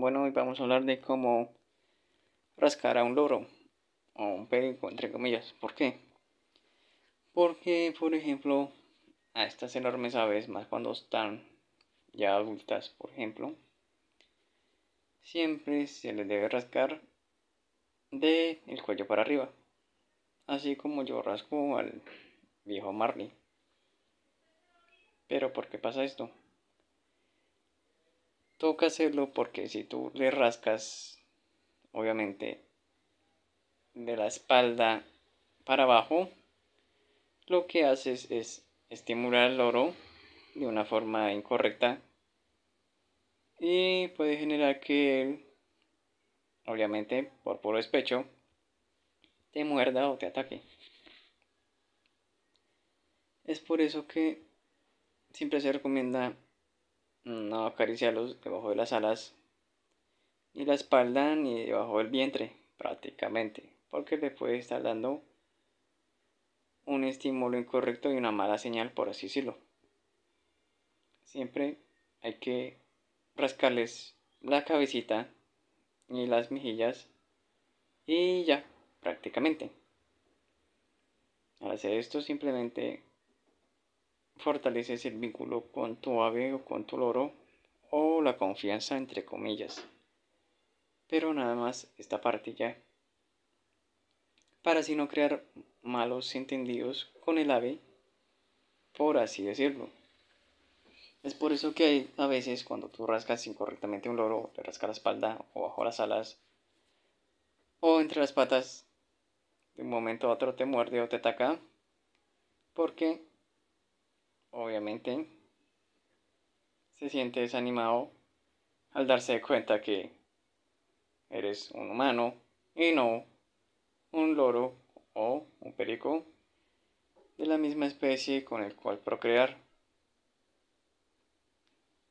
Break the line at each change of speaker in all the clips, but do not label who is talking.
Bueno, hoy vamos a hablar de cómo rascar a un loro o un perico, entre comillas. ¿Por qué? Porque, por ejemplo, a estas enormes aves, más cuando están ya adultas, por ejemplo, siempre se les debe rascar de el cuello para arriba, así como yo rasco al viejo Marley. Pero ¿por qué pasa esto? Toca hacerlo porque si tú le rascas, obviamente, de la espalda para abajo, lo que haces es estimular al oro de una forma incorrecta y puede generar que él, obviamente, por puro despecho, te muerda o te ataque. Es por eso que siempre se recomienda no acariciarlos debajo de las alas, ni la espalda, ni debajo del vientre, prácticamente, porque le puede estar dando un estímulo incorrecto y una mala señal, por así decirlo. Siempre hay que rascarles la cabecita y las mejillas y ya, prácticamente. Al hacer esto simplemente fortaleces el vínculo con tu ave o con tu loro o la confianza entre comillas. Pero nada más esta parte ya. Para así no crear malos entendidos con el ave, por así decirlo. Es por eso que hay, a veces cuando tú rascas incorrectamente un loro, le rascas la espalda o bajo las alas o entre las patas, de un momento a otro te muerde o te ataca, porque obviamente, se siente desanimado al darse cuenta que eres un humano y no un loro o un perico de la misma especie con el cual procrear.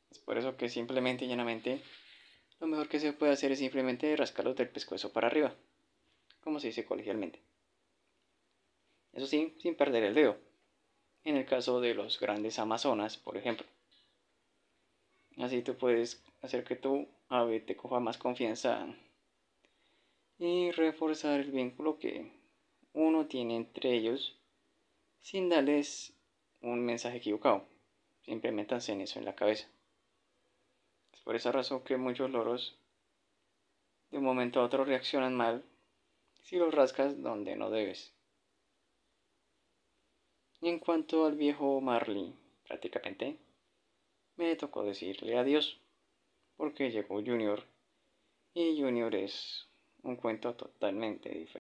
Es por eso que simplemente y llanamente lo mejor que se puede hacer es simplemente rascarlos del pescuezo para arriba, como se dice colegialmente. Eso sí, sin perder el dedo en el caso de los grandes amazonas, por ejemplo. Así tú puedes hacer que tu ave te coja más confianza y reforzar el vínculo que uno tiene entre ellos sin darles un mensaje equivocado. Simplemente hacen en eso en la cabeza. Es por esa razón que muchos loros de un momento a otro reaccionan mal si los rascas donde no debes. Y en cuanto al viejo Marley, prácticamente, me tocó decirle adiós, porque llegó Junior, y Junior es un cuento totalmente diferente.